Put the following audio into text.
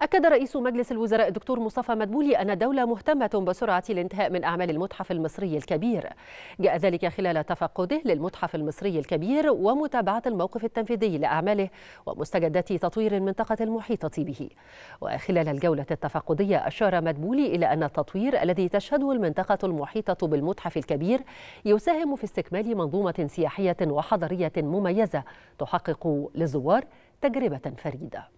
أكد رئيس مجلس الوزراء الدكتور مصطفى مدبولي أن الدولة مهتمة بسرعة الانتهاء من أعمال المتحف المصري الكبير جاء ذلك خلال تفقده للمتحف المصري الكبير ومتابعة الموقف التنفيذي لأعماله ومستجدات تطوير المنطقة المحيطة به وخلال الجولة التفقدية أشار مدبولي إلى أن التطوير الذي تشهده المنطقة المحيطة بالمتحف الكبير يساهم في استكمال منظومة سياحية وحضرية مميزة تحقق للزوار تجربة فريدة